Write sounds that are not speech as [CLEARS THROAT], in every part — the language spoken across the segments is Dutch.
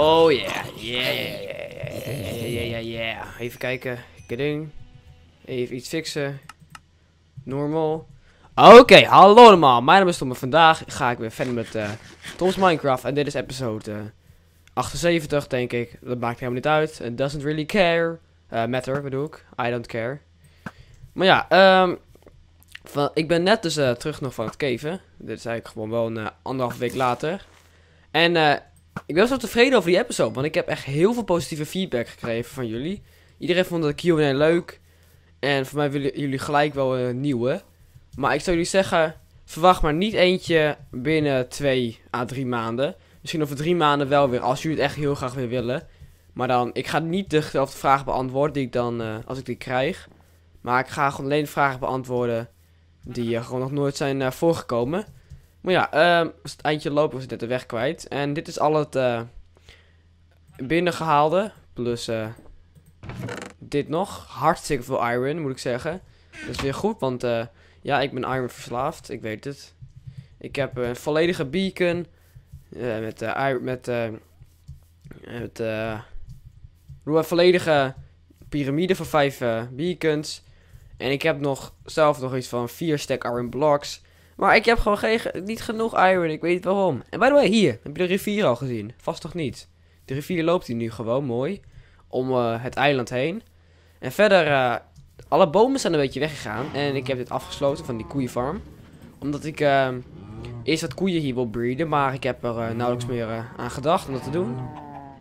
Oh yeah, yeah, yeah, yeah, yeah, yeah, yeah. Even kijken. Kading. Even iets fixen. Normal. Oké, hallo allemaal. Mijn naam is Tom en vandaag ga ik weer verder met eh, Tom's Minecraft. En dit is episode 78, eh, denk ik. Dat maakt helemaal niet uit. It doesn't really care. Eh, matter, bedoel ik. I don't care. Maar ja, um, van, ik ben net dus terug nog van het keven. Dit is eigenlijk gewoon wel een anderhalf week later. En eh. Ik ben zo tevreden over die episode, want ik heb echt heel veel positieve feedback gekregen van jullie. Iedereen vond de Q&A leuk. En voor mij willen jullie gelijk wel een nieuwe. Maar ik zou jullie zeggen, verwacht maar niet eentje binnen 2 à 3 maanden. Misschien over 3 maanden wel weer, als jullie het echt heel graag weer willen. Maar dan, ik ga niet dezelfde vragen beantwoorden die ik dan, eh, als ik die krijg. Maar ik ga gewoon alleen vragen beantwoorden die gewoon nog nooit zijn eh, voorgekomen. Maar ja, ehm, het eindje lopen was ik net de weg kwijt. En dit is al het uh, binnengehaalde. Plus eh, dit nog. Hartstikke veel iron, moet ik zeggen. Dat is weer goed, want eh, ja, ik ben iron verslaafd. Ik weet het. Ik heb een volledige beacon. met iron, met... met een volledige piramide van vijf beacons. En ik heb nog zelf nog iets van vier stack iron blocks. Maar ik heb gewoon geen, niet genoeg iron. Ik weet niet waarom. En by the way, hier. Heb je de rivier al gezien? Vast toch niet? De rivier loopt hier nu gewoon mooi. Om eh, het eiland heen. En verder, eh, alle bomen zijn een beetje weggegaan. En ik heb dit afgesloten van die koeienfarm. Omdat ik eh, eerst wat koeien hier wil breeden. Maar ik heb er nauwelijks meer aan gedacht om dat te doen.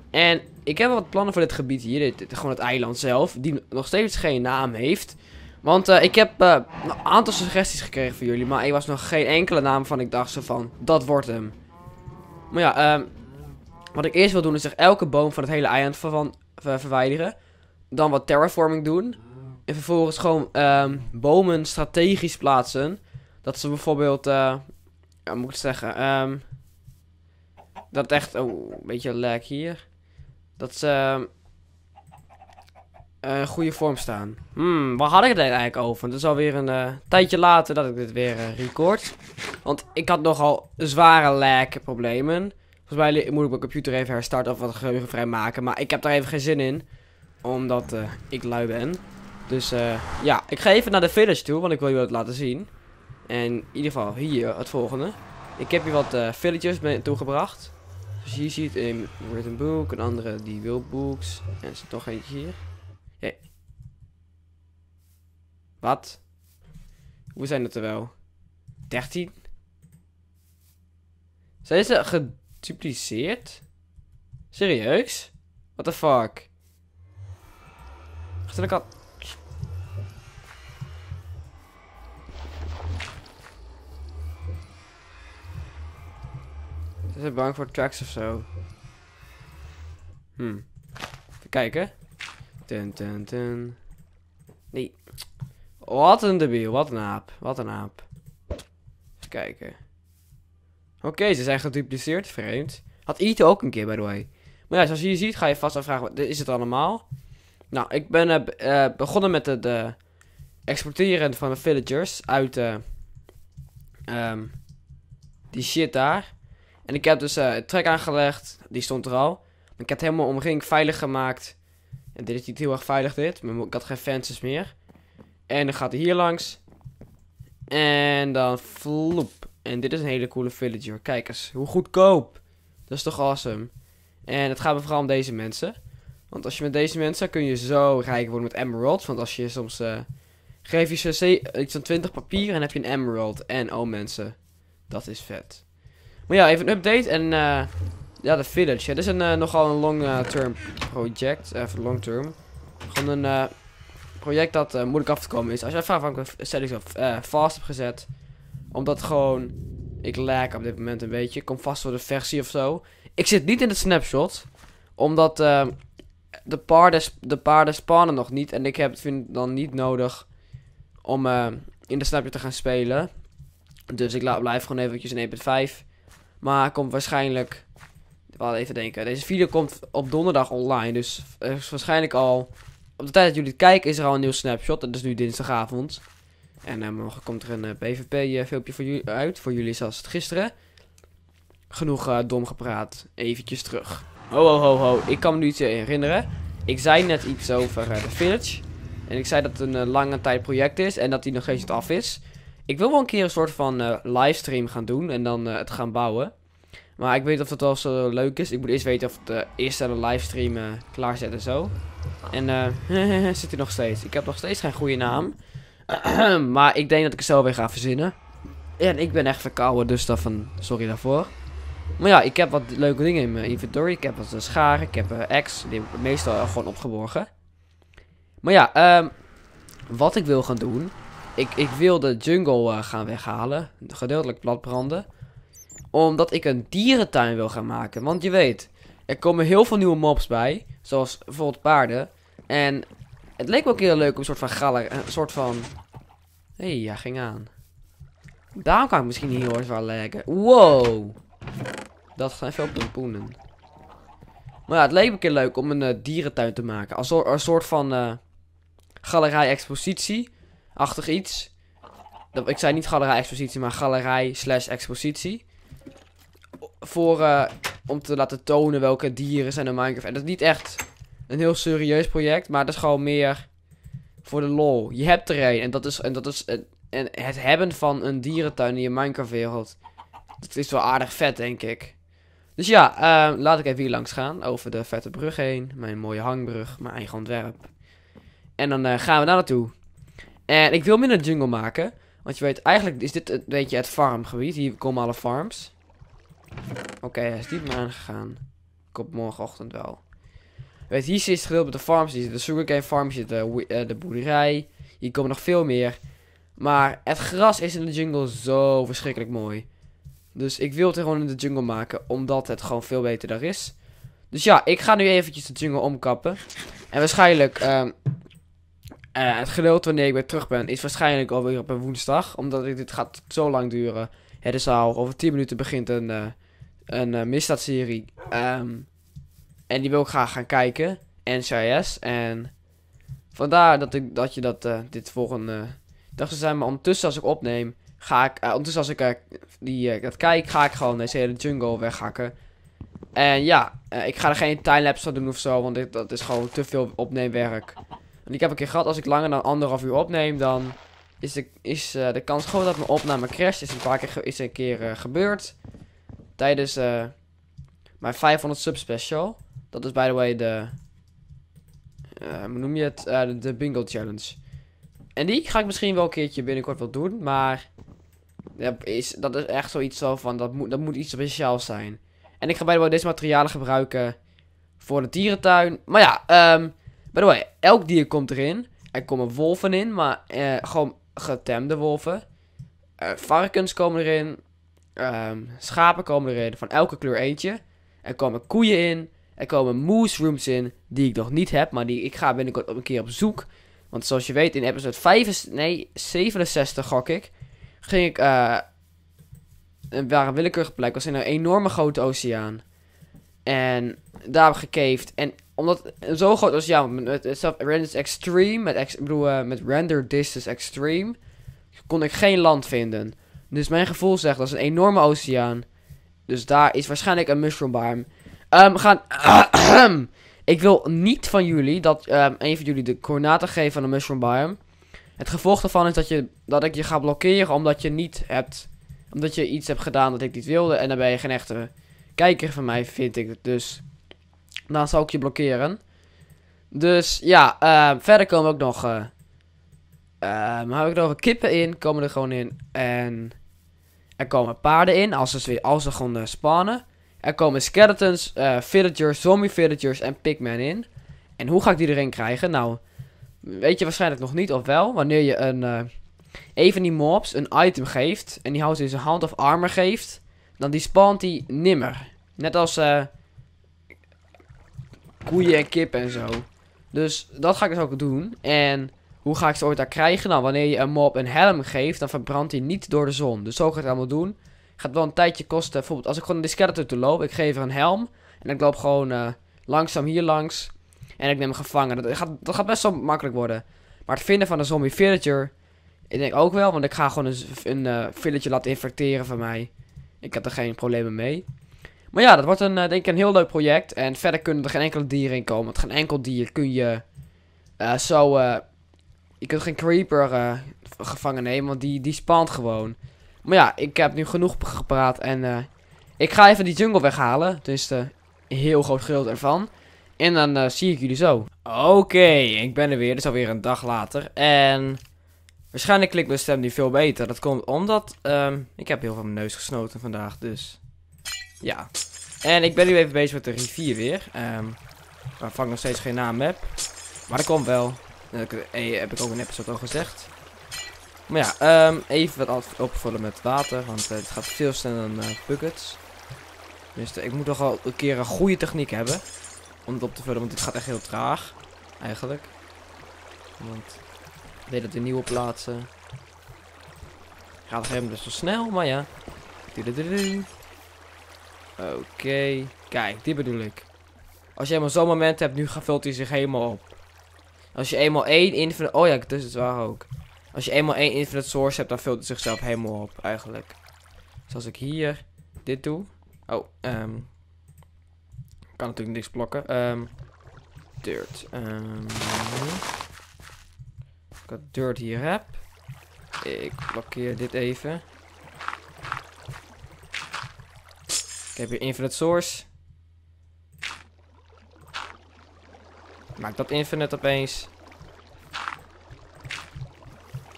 En ik heb wat plannen voor dit gebied hier. dit, gewoon het eiland zelf. Die nog steeds geen naam heeft. Want eh, ik heb eh, een aantal suggesties gekregen van jullie, maar ik was nog geen enkele naam van ik dacht zo van, dat wordt hem. Maar ja, um, wat ik eerst wil doen is echt elke boom van het hele eiland van, verwijderen. Dan wat terraforming doen. En vervolgens gewoon um, bomen strategisch plaatsen. Dat ze bijvoorbeeld, uh, ja, moet ik zeggen, um, dat echt, oh, een beetje lag hier. Dat ze uh, goede vorm staan. Hmm, waar had ik het eigenlijk over? het is alweer een eh, tijdje later dat ik dit weer eh, record. Want ik had nogal zware lag problemen. Volgens mij moet ik mijn computer even herstarten of wat geheugen vrijmaken. Maar ik heb daar even geen zin in. Omdat ik lui ben. Dus ja, ik ga even naar de village toe. Want ik wil je wat laten zien. En in ieder geval hier het volgende. Ik heb hier wat villages toegebracht. Zoals dus je ziet, een Written een Een andere die wil books. En er toch eentje hier. Wat? Hoe zijn het er wel? 13? Zijn ze gedupliceerd? Serieus? What the fuck? de kant. Ze het bang voor tracks of zo. Hm. Even kijken. Ten, ten, ten. Nee. Wat een debiel. Wat een aap. Wat een aap. Even kijken. Oké, ze zijn gedupliceerd. Vreemd. Had Ito ook een keer, by the way. Maar ja, zoals je ziet, ga je vast afvragen, is het allemaal? Nou, ik ben eh, eh, begonnen met het exporteren van de villagers uit eh, ehm, die shit daar. En ik heb dus het trek aangelegd, die stond er al. Ik heb het helemaal omringd veilig gemaakt. En dit is niet heel erg veilig dit. Ik had geen fences meer. En dan gaat hij hier langs. En dan floep. En dit is een hele coole villager. Kijk eens, hoe goedkoop. Dat is toch awesome. En het gaat me vooral om deze mensen. Want als je met deze mensen kun je zo rijk worden met emeralds. Want als je soms... Uh, geef je ze iets van 20 papier en heb je een emerald. En oh mensen, dat is vet. Maar ja, even een update en... Eh, ja, de village. Ja, dit is een, eh, nogal een long-term eh, project. Even eh, long-term. Gewoon een project dat moeilijk af te komen is. Als je vraagt van ik settings fast heb gezet. Omdat gewoon... Ik lag op dit moment een beetje. Kom vast voor de versie of zo. Ik zit niet in de snapshot. Omdat ehm, de, paarden, de paarden spannen nog niet. En ik heb, vind dan niet nodig om ehm, in de snapje te gaan spelen. Dus ik laat, blijf gewoon eventjes in 1.5. Maar komt waarschijnlijk wel even denken. Deze video komt op donderdag online. Dus eh, is waarschijnlijk al. Op de tijd dat jullie het kijken is er al een nieuw snapshot. Dat is nu dinsdagavond. En eh, morgen komt er een uh, eh, PvP-filmpje voor jullie uit. Voor jullie zoals het gisteren. Genoeg uh, dom gepraat. Eventjes terug. Ho, ho, ho, ho. Ik kan me nu iets herinneren. Ik zei net iets over de Village. En ik zei dat het een lange tijd project is. En dat die nog steeds af is. Ik wil wel een keer een soort van livestream gaan doen. En dan het gaan bouwen. Maar ik weet of dat wel zo leuk is. Ik moet eerst weten of de eerste de livestream uh, en zo. En uh, [LAUGHS] zit hij nog steeds. Ik heb nog steeds geen goede naam. [CLEARS THROAT] maar ik denk dat ik het zelf weer ga verzinnen. En ik ben echt verkouden, dus van sorry daarvoor. Maar ja, ik heb wat leuke dingen in mijn inventory. Ik heb wat eh, scharen, ik heb uh, X Die meestal gewoon opgeborgen. Maar ja, um, wat ik wil gaan doen... Ik, ik wil de jungle gaan weghalen. Gedeeltelijk platbranden omdat ik een dierentuin wil gaan maken. Want je weet, er komen heel veel nieuwe mobs bij. Zoals bijvoorbeeld paarden. En het leek me ook heel leuk om een soort van galler... Een soort van... Hé, hey, ja, ging aan. Daarom kan ik misschien hier hoor wel lekker. Wow. Dat zijn veel pompoenen. Maar ja, het leek me heel leuk om een eh, dierentuin te maken. Als een soort van uh, eh, galerij-expositie-achtig iets. Ik zei niet galerij-expositie, maar galerij-slash-expositie voor, eh, om te laten tonen welke dieren zijn in Minecraft. En dat is niet echt een heel serieus project, maar dat is gewoon meer voor de lol. Je hebt er een en dat is, en dat is en, het hebben van een dierentuin in je Minecraft wereld. Dat is wel aardig vet, denk ik. Dus ja, uh, laat ik even hier langs gaan. Over de vette brug heen. Mijn mooie hangbrug, mijn eigen ontwerp. En dan eh, gaan we daar naartoe. En ik wil minder jungle maken. Want je weet, eigenlijk is dit een beetje het farmgebied. Hier komen alle farms. Oké, hij is niet meer aangegaan. Kom morgenochtend wel. Weet, hier zit het gedeelte met de farms. Hier zit de sugarcane farm, hier de, eh, eh, de boerderij. Hier komen nog veel meer. Maar het gras is in de jungle zo verschrikkelijk mooi. Dus ik wil het gewoon in de jungle maken, omdat het gewoon veel beter daar is. Dus ja, ik ga nu eventjes de jungle omkappen. En waarschijnlijk, ehm, eh, het gedeelte wanneer ik weer terug ben, is waarschijnlijk alweer op een woensdag. Omdat ik, dit gaat zo lang duren. Het is al over 10 minuten begint een een uh, misdaadserie. Ehm, en die wil ik graag gaan kijken. NCIS. En vandaar dat, ik, dat je dat eh, dit volgende dacht ze zijn. Maar ondertussen als ik opneem, ga ik... Eh, ondertussen als ik die, dat kijk, ga ik gewoon deze hele jungle weghakken. En ja, ik ga er geen timelapse van doen of zo. Want dat is gewoon te veel opneemwerk. En ik heb een keer gehad, als ik langer dan anderhalf uur opneem, dan is de, is, de kans gewoon dat mijn opname crasht. Is een paar keer, is een keer gebeurd tijdens eh, mijn 500 sub special. Dat is by the way de, eh, hoe noem je het, eh, de, bingo challenge. En die ga ik misschien wel een keertje binnenkort wel doen, maar is, dat is echt zoiets zo van, dat moet, dat moet iets speciaals zijn. En ik ga bij de way deze materialen gebruiken voor de dierentuin. Maar ja, um, by the way, elk dier komt erin. Er komen wolven in, maar gewoon getemde wolven. varkens komen erin, Ehm, schapen komen erin, van elke kleur eentje. Er komen koeien in, er komen moose rooms in, die ik nog niet heb, maar die ik ga binnenkort op een keer op zoek. Want zoals je weet, in episode 5, nee, 67 gok ik, ging ik uh, een, waar een willekeurige plek was in een enorme grote oceaan. En daar heb ik gekeefd. En omdat zo groot oceaan, met, met, met Extreme, met, ex, bedoel, eh, met Render Distance Extreme, kon ik geen land vinden. Dus mijn gevoel zegt dat is een enorme oceaan. Dus daar is waarschijnlijk een mushroom Um, ehm, we gaan. [CLEARS THROAT] ik wil niet van jullie dat um, een van jullie de coördinaten geeft van mushroom biome. Het gevolg daarvan is dat, je, dat ik je ga blokkeren omdat je niet hebt. Omdat je iets hebt gedaan dat ik niet wilde. En dan ben je geen echte kijker van mij, vind ik. Dus dan zal ik je blokkeren. Dus ja, ehm, verder komen ook nog. Eh, Um, hou ik er over kippen in, komen er gewoon in. En er komen paarden in, als ze, als ze gewoon eh, spannen. Er komen skeletons, eh, villagers, zombie villagers en pigmen in. En hoe ga ik die erin krijgen? Nou, weet je waarschijnlijk nog niet of wel. Wanneer je een, uh, een van die mobs een item geeft en die houdt in zijn hand of armor geeft, dan die spant die nimmer. Net als koeien en kip en zo. Dus dat ga ik dus ook doen. En hoe ga ik ze ooit daar krijgen? Nou, wanneer je een mob een helm geeft, dan verbrandt hij niet door de zon. Dus zo ik het allemaal doen. Gaat wel een tijdje kosten. Bijvoorbeeld als ik gewoon naar de skeleton toe loop, ik geef er een helm. En ik loop gewoon eh, langzaam hier langs. En ik neem hem gevangen. Dat gaat, dat gaat best wel makkelijk worden. Maar het vinden van een zombie villager, ik denk ook wel. Want ik ga gewoon een, een eh, villager laten infecteren van mij. Ik heb er geen problemen mee. Maar ja, dat wordt een, eh, denk ik een heel leuk project. En verder kunnen er geen enkele dieren in komen. Want geen enkel dier kun je zo je kunt geen creeper eh, gevangen nemen, want die, die spant gewoon. Maar ja, ik heb nu genoeg gepraat en eh, ik ga even die jungle weghalen. Dus eh, een heel groot gedeelte ervan. En dan zie ik jullie zo. Oké, ik ben er weer. Dus alweer een dag later. En waarschijnlijk klinkt mijn stem nu veel beter. Dat komt omdat ehm, ik heb heel veel mijn neus gesnoten vandaag. Dus ja. En ik ben nu even bezig met de rivier weer. Um, waarvan ik nog steeds geen naam heb. Maar dat komt wel. Dat heb ik ook in episode al gezegd. Maar ja, ehm, even wat opvullen met water, want eh, het gaat veel sneller dan eh, buckets. Dus eh, ik moet toch al een keer een goede techniek hebben om het op te vullen, want dit gaat echt heel traag, eigenlijk. Want ik deed het in nieuwe plaatsen. Gaat helemaal best zo snel, maar ja. Oké, okay. kijk, dit bedoel ik. Als je helemaal zo'n moment hebt, nu gevuld, hij zich helemaal op. Als je eenmaal één infinite... Oh ja, dus het waar ook. Als je eenmaal één infinite source hebt, dan vult het zichzelf helemaal op, eigenlijk. Dus als ik hier dit doe... Oh, ehm... Um, kan natuurlijk niks blokken. Um, dirt. Um, ehm, als ik had dirt hier heb... Ik blokkeer dit even. Ik heb hier infinite source. Maakt dat infinite opeens?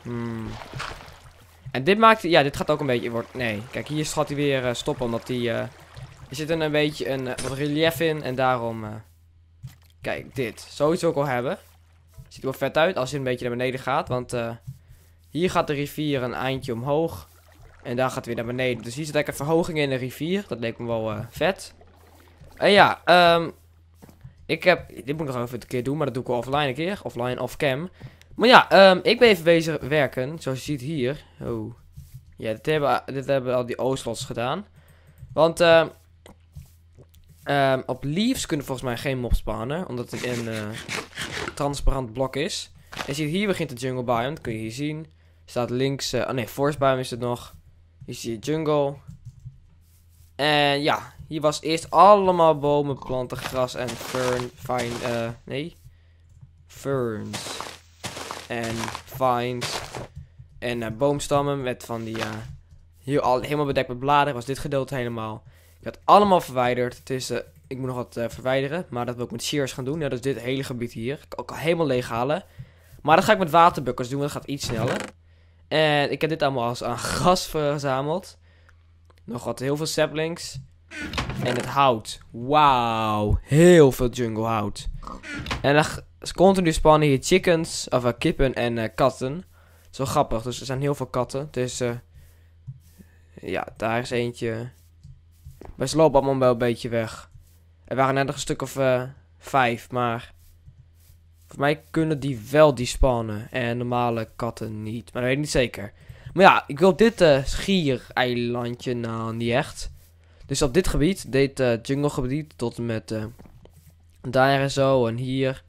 Hmm. En dit maakt... Ja, dit gaat ook een beetje... Wordt, nee, kijk, hier gaat hij weer eh, stoppen. Omdat hij... Uh, er zit een, een beetje een, eh, wat relief in. En daarom... kijk, dit. Zoiets ook al hebben. Ziet er wel vet uit als hij een beetje naar beneden gaat. Want hier gaat de rivier een eindje omhoog. En daar gaat het weer naar beneden. Dus hier zit eigenlijk een verhoging in de rivier. Dat leek me wel vet. En ja, um, ik heb, dit moet ik nog even een keer doen, maar dat doe ik offline een keer. Offline, of cam Maar ja, ehm, ik ben even bezig werken, zoals je ziet hier. Oh. Ja, dit hebben, dit hebben al die Oostlots gedaan. Want ehm. um, op Leaves kunnen volgens mij geen mobs spannen, omdat het een eh, transparant blok is. En ziet hier begint de jungle biome, dat kun je hier zien. Staat links, eh, oh nee, forest biome is het nog. Hier zie je jungle. En ja, hier was eerst allemaal bomen, planten, gras en fern, fine, eh, nee. Ferns. En vines. En eh, boomstammen met van die, ja. Eh, hier al helemaal bedekt met bladeren was dit gedeelte helemaal. Ik had allemaal verwijderd. Het is, eh, ik moet nog wat verwijderen. Maar dat wil ik met shears gaan doen. Ja, is dit hele gebied hier. Ik kan helemaal leeg halen. Maar dat ga ik met waterbukkers doen, dat gaat iets sneller. En ik heb dit allemaal als aan [LAUGHS] gras verzameld. Nog wat heel veel saplings. En het hout. Wauw. Heel veel jungle hout. En dan continu spannen hier chickens, of eh, kippen en eh, katten. Dat is wel grappig. Dus er zijn heel veel katten. Dus eh, ja, daar is eentje. We lopen allemaal wel een beetje weg. Er waren net nog een stuk of vijf, maar... Voor mij kunnen die wel die spannen. En normale katten niet. Maar dat weet ik niet zeker. Maar ja, ik wil dit schiereilandje nou niet echt. Dus op dit gebied deed uh, eh, jungle gebied tot en met eh, daar en zo en hier.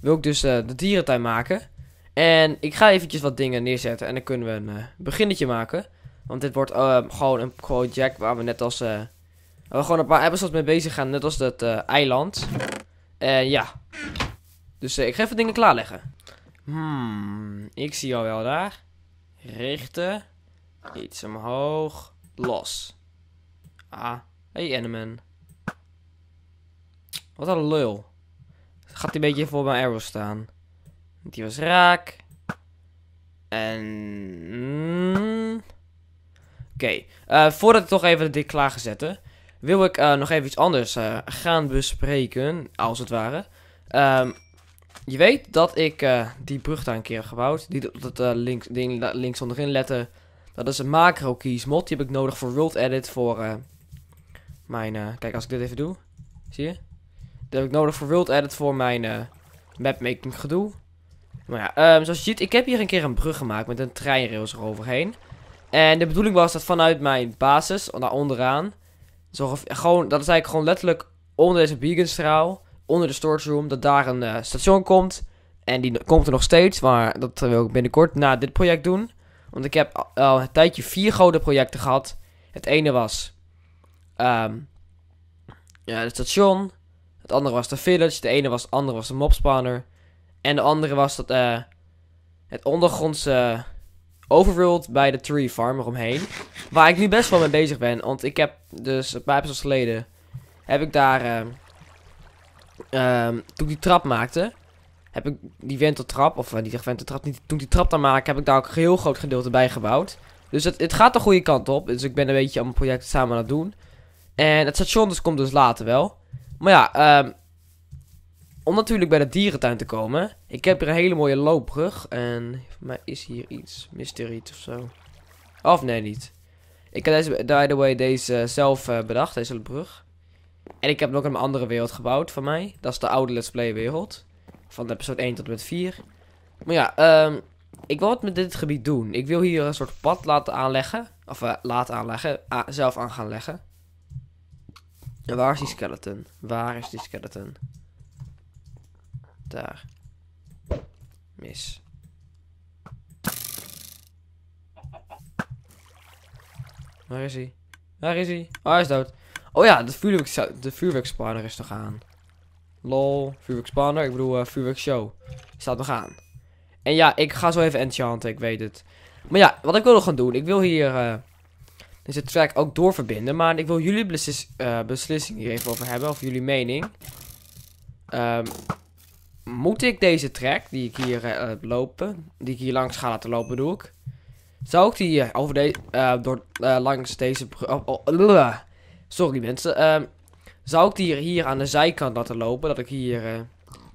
Wil ik dus eh, de dierentuin maken. En ik ga eventjes wat dingen neerzetten en dan kunnen we een beginnetje maken. Want dit wordt ehm, gewoon een project waar we net als... we gewoon een paar episodes mee bezig gaan, net als dat eiland. En ja. Dus ik ga even dingen klaarleggen. Hmm, ik zie jou wel daar. Richten. Iets omhoog. Los. Ah, hey Enemen. Wat een lul. Gaat hij een beetje voor mijn arrow staan. Die was raak. En... Mm. Oké, eh, voordat ik toch even dit klaar zetten, wil ik eh, nog even iets anders eh, gaan bespreken, als het ware. Ehm, je weet dat ik die brug daar een keer heb gebouwd, die op dat links, ding, links onderin letten. Dat is een macro keys mod, die heb ik nodig voor world edit, voor mijn, eh, kijk, als ik dit even doe. Zie je? Dat heb ik nodig voor world edit voor mijn eh, mapmaking gedoe. Maar ja, ehm, zoals je ziet, ik heb hier een keer een brug gemaakt met een treinrails eroverheen. En de bedoeling was dat vanuit mijn basis, naar onderaan. gewoon, dat is eigenlijk gewoon letterlijk onder deze beacon onder de storage room, dat daar een eh, station komt. En die komt er nog steeds, maar dat wil ik binnenkort na dit project doen. Want ik heb al een tijdje vier grote projecten gehad. Het ene was Ehm, ja, het station. Het andere was de village. De ene was, andere was de mobspawner. En de andere was dat, eh, het ondergrondse overworld bij de tree farm eromheen. Waar ik nu best wel mee bezig ben. Want ik heb dus een paar episodes geleden... Heb ik daar... Ehm, ehm, toen ik die trap maakte... Heb ik die wenteltrap... Of uh, eh, die wenteltrap niet... Toen ik die trap daar maakte... Heb ik daar ook een heel groot gedeelte bij gebouwd. Dus het, gaat de goede kant op. Dus ik ben een beetje aan mijn project samen aan het doen. En het station dus komt dus later wel. Maar ja, um, om natuurlijk bij de dierentuin te komen. Ik heb hier een hele mooie loopbrug. En voor mij is hier iets mysterieus of zo. Of nee, niet. Ik heb deze, by the way, deze zelf eh, bedacht, deze brug. En ik heb nog een andere wereld gebouwd van mij. Dat is de oude Let's Play wereld. Van episode 1 tot en met 4. Maar ja, ehm, ik wil wat met dit gebied doen. Ik wil hier een soort pad laten aanleggen. Of eh, laten aanleggen. zelf aan gaan leggen waar is die skeleton? Waar is die skeleton? Daar. Mis. Waar is hij? Waar is hij? Oh, hij is dood. Oh ja, de, vuurwerk, de vuurwerkspanner is toch aan. Lol, vuurwerkspanner. Ik bedoel, uh, eh, vuurwerkshow. Staat nog aan. En ja, ik ga zo even enchanten, ik weet het. Maar ja, wat ik wil nog gaan doen. Ik wil hier... Eh, is dus het track ook doorverbinden. Maar ik wil jullie eh, beslissing hier even over hebben, of jullie mening. Ehm, moet ik deze track, die ik hier eh, eh, lopen, die ik hier langs ga laten lopen, doe ik. Zou ik die over de, door, langs deze... brug? Oh, oh, sorry mensen. Ehm, zou ik die hier aan de zijkant laten lopen, dat ik hier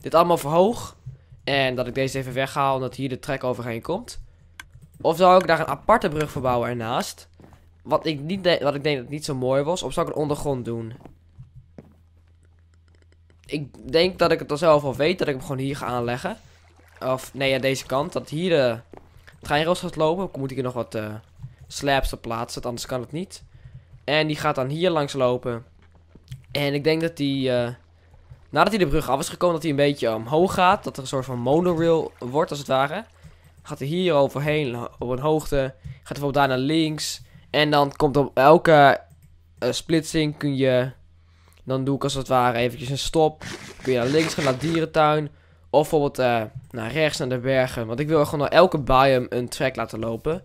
dit allemaal verhoog. En dat ik deze even weghaal, omdat hier de track overheen komt. Of zou ik daar een aparte brug verbouwen ernaast? wat ik, niet wat ik denk dat niet zo mooi was, of zou ik een ondergrond doen. Ik denk dat ik het dan zelf al weet, dat ik hem gewoon hier ga aanleggen. Of, nee, aan deze kant. Dat hier de eh, treinrails gaat lopen. moet ik hier nog wat uh, slabs op plaatsen, anders kan het niet. En die gaat dan hier langs lopen. En ik denk dat die... Eh, nadat hij de brug af is gekomen, dat hij een beetje omhoog gaat. Dat er een soort van monorail wordt, als het ware. Gaat hij hier overheen op een hoogte. Gaat hij bijvoorbeeld daar naar links. En dan komt op elke eh, splitsing kun je... Dan doe ik als het ware eventjes een stop. Kun je naar links gaan, naar dierentuin. Of bijvoorbeeld eh, naar rechts, naar de bergen. Want ik wil gewoon naar elke biome een track laten lopen.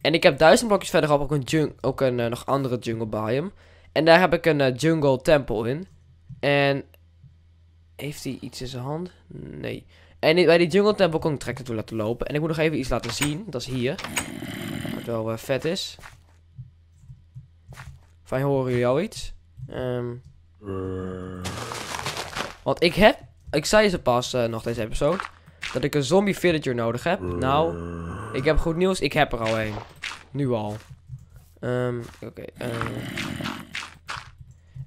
En ik heb duizend blokjes verderop ook een, jung ook een eh, nog andere jungle biome. En daar heb ik een jungle tempel in. En heeft hij iets in zijn hand? Nee. En bij die jungle tempel kon ik track naartoe laten lopen. En ik moet nog even iets laten zien. Dat is hier. Wat wel vet is. Wij horen jullie al iets? Ehm. want ik heb... Ik zei ze pas eh, nog deze episode. Dat ik een zombie villager nodig heb. Nou, ik heb goed nieuws. Ik heb er al een. Nu al. Ehm, oké. Ehm.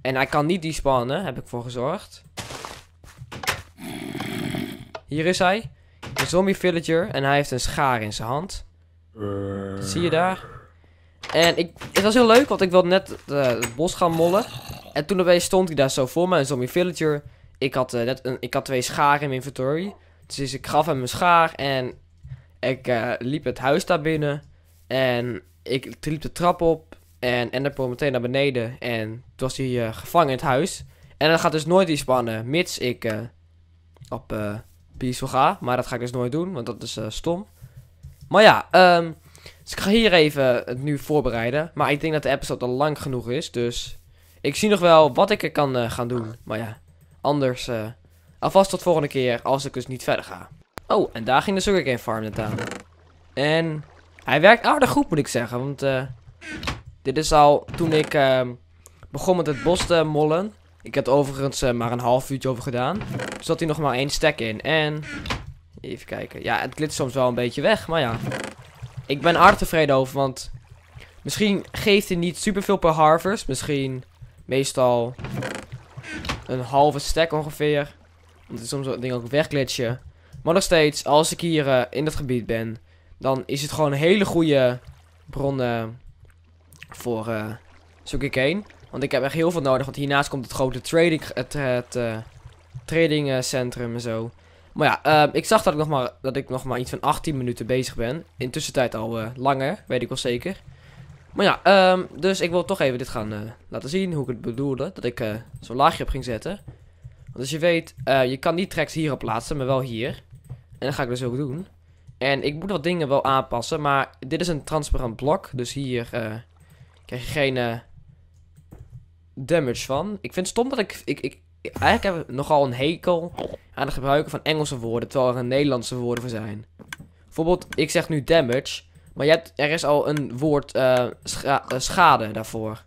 en hij kan niet despawnen, Heb ik voor gezorgd. Hier is hij. Een zombie villager. En hij heeft een schaar in zijn hand. zie je daar? En ik, het was heel leuk, want ik wilde net eh, het bos gaan mollen. En toen opeens stond hij daar zo voor me, een zombie villager. Ik had, eh, net een, ik had twee scharen in mijn inventory. Dus ik gaf hem mijn schaar en ik eh, liep het huis daar binnen. En ik liep de trap op en Enderpearl meteen naar beneden. En toen was hij gevangen in het huis. En dat gaat dus nooit iets spannen, mits ik op uh, Peaceful ga. Maar dat ga ik dus nooit doen, want dat is stom. Maar ja, um, dus ik ga hier even het nu voorbereiden. Maar ik denk dat de episode al lang genoeg is. Dus ik zie nog wel wat ik er kan eh, gaan doen. Maar ja, anders eh, alvast tot volgende keer als ik dus niet verder ga. Oh, en daar ging de sugarcane farm net aan. En hij werkt aardig goed moet ik zeggen. Want uh, dit is al toen ik ehm, begon met het bos te mollen. Ik heb overigens maar een half uurtje over gedaan. Dus zat hij nog maar één stack in. En even kijken. Ja, het glitst soms wel een beetje weg. Maar ja, ik ben aardig tevreden over, want misschien geeft hij niet superveel per harvest. Misschien meestal een halve stack ongeveer. Want is soms dat ding ook wegglitchen. Maar nog steeds, als ik hier eh, in dat gebied ben, dan is het gewoon een hele goede bronnen eh, voor eh, zoek ik heen. Want ik heb echt heel veel nodig, want hiernaast komt het grote trading, het, het trading centrum en zo. Maar ja, ehm, ik zag dat ik, nog maar, dat ik nog maar iets van 18 minuten bezig ben. Intussen tijd al eh, langer, weet ik wel zeker. Maar ja, ehm, dus ik wil toch even dit gaan eh, laten zien. Hoe ik het bedoelde. Dat ik eh, zo'n laagje op ging zetten. Want als je weet, je kan die tracks hierop plaatsen, maar wel hier. En dat ga ik dus ook doen. En ik moet wat dingen wel aanpassen. Maar dit is een transparant blok. Dus hier krijg je geen damage van. Ik vind het stom dat ik... ik, ik eigenlijk hebben we nogal een hekel aan het gebruiken van Engelse woorden, terwijl er Nederlandse woorden voor zijn. Bijvoorbeeld, ik zeg nu damage, maar je hebt, er is al een woord eh, eh, schade daarvoor.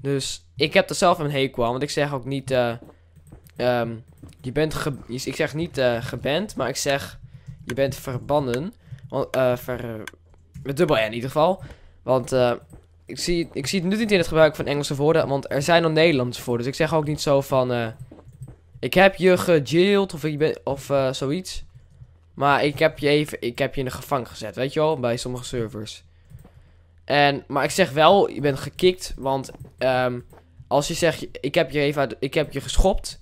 Dus ik heb er zelf een hekel aan, want ik zeg ook niet, eh, ehm, je bent ik zeg niet geband, maar ik zeg, je bent verbannen. Want, met dubbel N in ieder geval. Want ik zie, ik zie het nu niet in het gebruik van Engelse woorden, want er zijn al Nederlands voor. Dus ik zeg ook niet zo van, eh, ik heb je gejaild of, ik ben, of eh, zoiets. Maar ik heb, je even, ik heb je in de gevangen gezet, weet je wel, bij sommige servers. En, maar ik zeg wel, je bent gekikt, want ehm, als je zegt, ik heb je even ik heb je geschopt,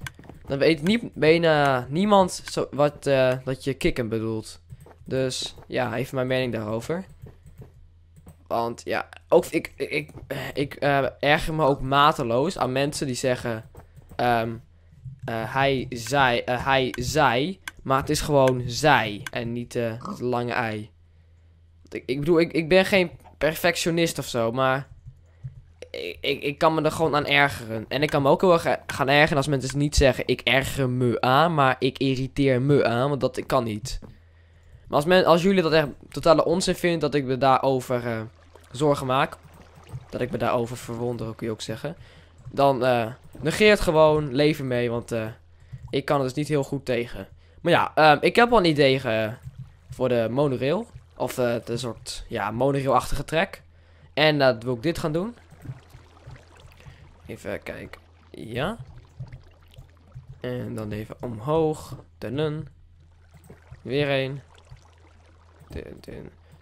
dan weet niet, bijna niemand wat, eh, dat je kicken bedoelt. Dus ja, even mijn mening daarover. Want ja, ook ik, ik, ik eh, erger me ook mateloos aan mensen die zeggen. Ehm, eh, hij zij, eh, hij zei, Maar het is gewoon zij en niet het lange ei. Ik, ik bedoel, ik, ik ben geen perfectionist of zo, maar. Ik, ik, kan me er gewoon aan ergeren. En ik kan me ook heel erg gaan ergeren als mensen dus niet zeggen: ik erger me aan, maar ik irriteer me aan, want dat kan niet. Maar als, men, als jullie dat echt totale onzin vinden dat ik me daarover zorgen maak. Dat ik me daarover verwonder, kun je ook zeggen. Dan uh, gewoon, leven mee want eh, ik kan het dus niet heel goed tegen. Maar ja, ehm, ik heb wel een idee eh, voor de monorail. Of uh, een soort ja, monorail-achtige trek. En dat wil ik dit gaan doen. Even kijken. Ja. En dan even omhoog. Weer een. zo'n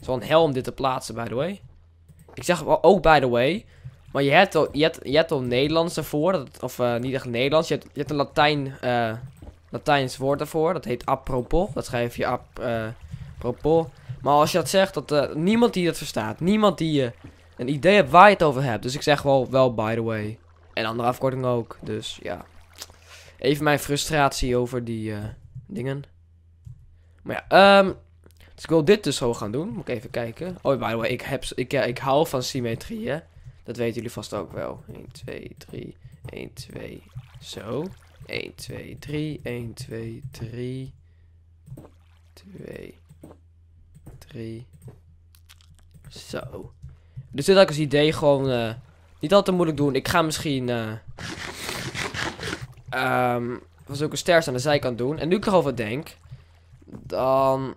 Het een helm dit te plaatsen, by the way. Ik zeg wel ook, by the way. Maar je hebt al, je hebt, je hebt al Nederlands ervoor. of eh, niet echt Nederlands. Je hebt, je hebt een Latijn, eh, Latijns woord ervoor, Dat heet apropos. Dat schrijf je ap, apropos. Eh, maar als je dat zegt, dat niemand die dat verstaat. Niemand die een idee hebt waar je het over hebt. Dus ik zeg wel, wel by the way. En andere afkorting ook. Dus ja. Even mijn frustratie over die dingen. Maar ja, um, dus ik wil dit dus zo gaan doen. Moet ik even kijken. Oh, by the way, ik, heb, ik, ik hou van symmetrieën. Dat weten jullie vast ook wel. 1, 2, 3. 1, 2. Zo. 1, 2, 3. 1, 2, 3. 2, 3. Zo. Dus dit had ik als idee gewoon uh, niet altijd moeilijk doen. Ik ga misschien... Uh, eh, um, ehm, was ook een ster aan de zijkant doen. En nu ik erover denk... Dan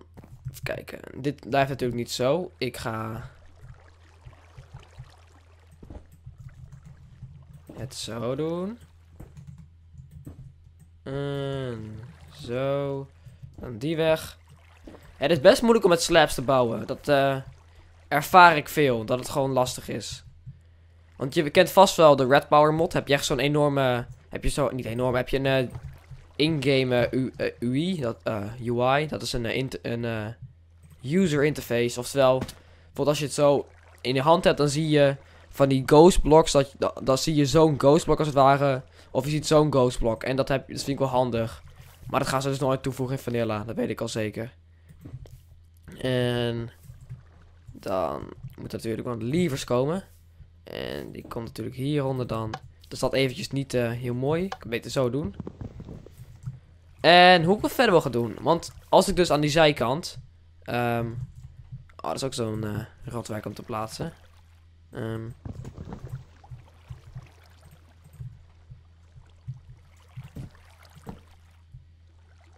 Even kijken. Dit blijft natuurlijk niet zo. Ik ga... Het zo doen. En zo. Dan die weg. Het is best moeilijk om met slabs te bouwen. Dat eh, ervaar ik veel. Dat het gewoon lastig is. Want je kent vast wel de Red Power mod. Heb je echt zo'n enorme... Heb je zo... Niet enorm. Heb je een... Eh, in-game eh, UI, eh, dat, eh, UI, dat is een, een user interface. Oftewel, bijvoorbeeld als je het zo in je hand hebt, dan zie je van die ghost blocks, dat, dan zie je zo'n ghost block als het ware. Of je ziet zo'n ghost block. En dat, heb, dat vind ik wel handig. Maar dat gaan ze dus nooit toevoegen in Vanilla, dat weet ik al zeker. En dan moet natuurlijk wel levers komen. En die komt natuurlijk hieronder dan. Dus dat staat eventjes niet heel mooi. Ik kan het beter zo doen. En hoe ik het verder wil gaan doen. Want als ik dus aan die zijkant... Ehm, oh, dat is ook zo'n uh, om te plaatsen. Ehm.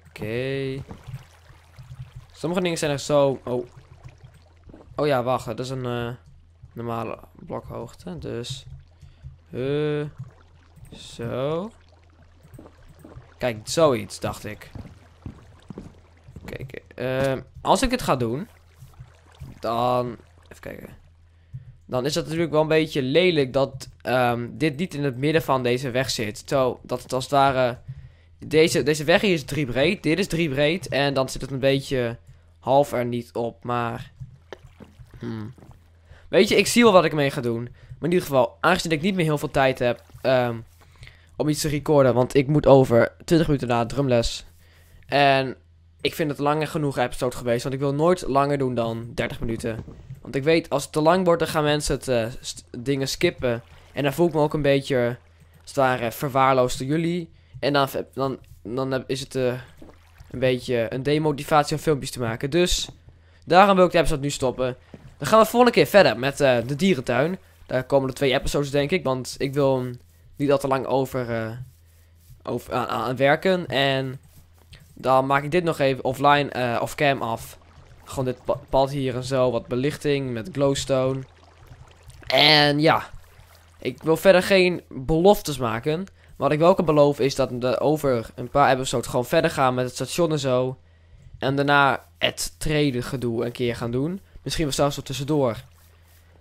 Oké. Sommige dingen zijn er zo... Oh. Oh ja, wacht. Dat is een eh, normale blokhoogte. Dus... Uh, zo. Kijk, zoiets dacht ik. Kijk, eh, als ik het ga doen, dan... Even kijken. Dan is het natuurlijk wel een beetje lelijk dat ehm, dit niet in het midden van deze weg zit. Zo, dat het als het ware... Deze, deze weg hier is drie breed, dit is drie breed. En dan zit het een beetje half er niet op, maar... Hmm. Weet je, ik zie wel wat ik mee ga doen. Maar in ieder geval, aangezien ik niet meer heel veel tijd heb... Um, om iets te recorden. Want ik moet over 20 minuten na drumles. En ik vind het lange genoeg episode geweest. Want ik wil nooit langer doen dan 30 minuten. Want ik weet, als het te lang wordt, dan gaan mensen het, eh, dingen skippen. En dan voel ik me ook een beetje, als ware, verwaarloosd door jullie. En dan, dan, dan is het eh, een beetje een demotivatie om filmpjes te maken. Dus daarom wil ik de episode nu stoppen. Dan gaan we volgende keer verder met eh, de dierentuin. Daar komen er twee episodes, denk ik. Want ik wil niet al te lang over, uh, over aan, werken. En dan maak ik dit nog even offline, eh, of cam af. Gewoon dit pad hier en zo, wat belichting met glowstone. En ja, ik wil verder geen beloftes maken. Maar wat ik wel kan beloven is dat we over een paar episodes gewoon verder gaan met het station en zo. En daarna het treden gedoe een keer gaan doen. Misschien wel zelfs wat tussendoor.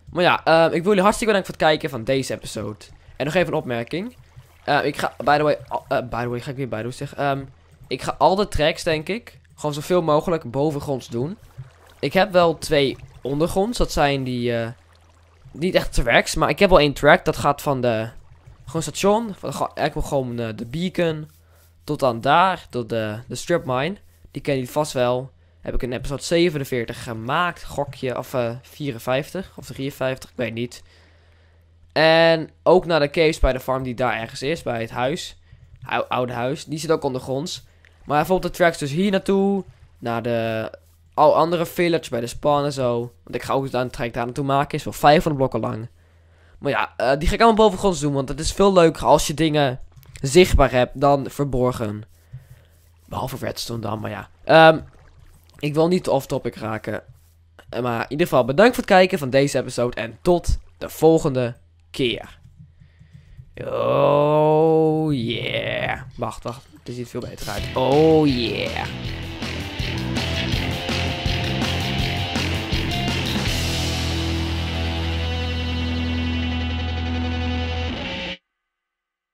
Maar ja, eh, ik wil jullie hartstikke bedanken voor het kijken van deze episode. En nog even een opmerking. Ehm, ik ga, by the way, eh, by the way, ga ik weer by the way zeggen. Ehm, ik ga al de tracks, denk ik, gewoon zoveel mogelijk bovengronds doen. Ik heb wel twee ondergronds. Dat zijn die, eh, niet echt tracks, maar ik heb wel één track. Dat gaat van de, gewoon station, van, eigenlijk gewoon eh, de beacon, tot aan daar, tot de, de strip mine. Die ken je vast wel. Heb ik in episode 47 gemaakt, gokje, of 54, of 53, ik weet niet. En ook naar de caves bij de farm die daar ergens is, bij het huis. Oude huis, die zit ook ondergronds. Maar bijvoorbeeld de tracks dus hier naartoe, naar de al andere village bij de spawn en zo. Want ik ga ook een trek daar naartoe maken, is wel 500 blokken lang. Maar ja, eh, die ga ik allemaal bovengronds doen, want het is veel leuker als je dingen zichtbaar hebt dan verborgen. Behalve redstone dan, maar ja. Ehm, ik wil niet off-topic raken. Eh, maar in ieder geval bedankt voor het kijken van deze episode en tot de volgende keer. Oh yeah. Wacht, wacht. Dit ziet veel beter uit. Oh yeah.